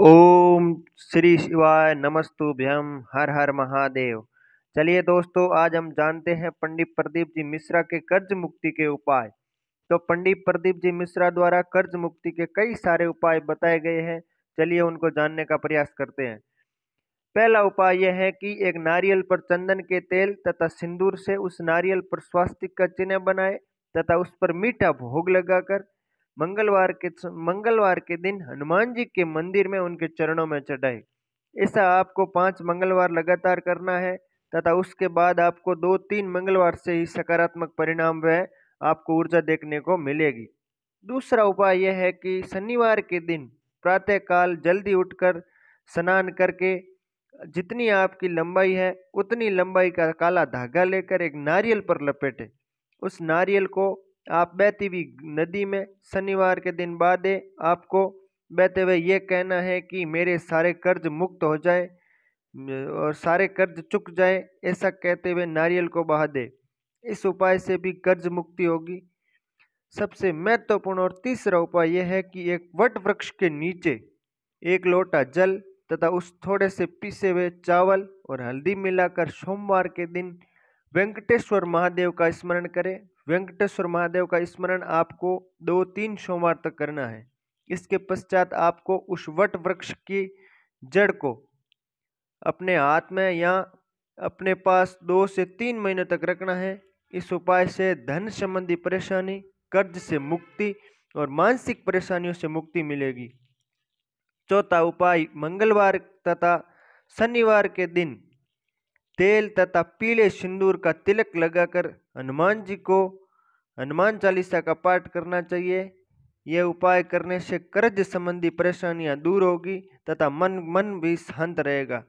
ओम श्री शिवाय भयम हर हर महादेव चलिए दोस्तों आज हम जानते हैं पंडित प्रदीप जी मिश्रा के कर्ज मुक्ति के उपाय तो पंडित प्रदीप जी मिश्रा द्वारा कर्ज मुक्ति के कई सारे उपाय बताए गए हैं चलिए उनको जानने का प्रयास करते हैं पहला उपाय यह है कि एक नारियल पर चंदन के तेल तथा सिंदूर से उस नारियल पर स्वास्तिक का चिन्ह बनाए तथा उस पर मीठा भोग लगाकर मंगलवार के मंगलवार के दिन हनुमान जी के मंदिर में उनके चरणों में चढ़ाई ऐसा आपको पांच मंगलवार लगातार करना है तथा उसके बाद आपको दो तीन मंगलवार से ही सकारात्मक परिणाम वह आपको ऊर्जा देखने को मिलेगी दूसरा उपाय यह है कि शनिवार के दिन प्रातःकाल जल्दी उठकर स्नान करके जितनी आपकी लंबाई है उतनी लंबाई का काला धागा लेकर एक नारियल पर लपेटे उस नारियल को आप बहती हुई नदी में शनिवार के दिन बाद आपको बहते हुए ये कहना है कि मेरे सारे कर्ज मुक्त हो जाए और सारे कर्ज चुक जाए ऐसा कहते हुए नारियल को बहा दे इस उपाय से भी कर्ज मुक्ति होगी सबसे महत्वपूर्ण और तीसरा उपाय यह है कि एक वट वृक्ष के नीचे एक लोटा जल तथा उस थोड़े से पीसे हुए चावल और हल्दी मिलाकर सोमवार के दिन वेंकटेश्वर महादेव का स्मरण करें वेंकटेश्वर महादेव का स्मरण आपको दो तीन सोमवार तक करना है इसके पश्चात आपको उस वट वृक्ष की जड़ को अपने हाथ में या अपने पास दो से तीन महीने तक रखना है इस उपाय से धन संबंधी परेशानी कर्ज से मुक्ति और मानसिक परेशानियों से मुक्ति मिलेगी चौथा उपाय मंगलवार तथा शनिवार के दिन तेल तथा पीले सिंदूर का तिलक लगाकर हनुमान जी को हनुमान चालीसा का पाठ करना चाहिए यह उपाय करने से कर्ज संबंधी परेशानियां दूर होगी तथा मन मन भी शांत रहेगा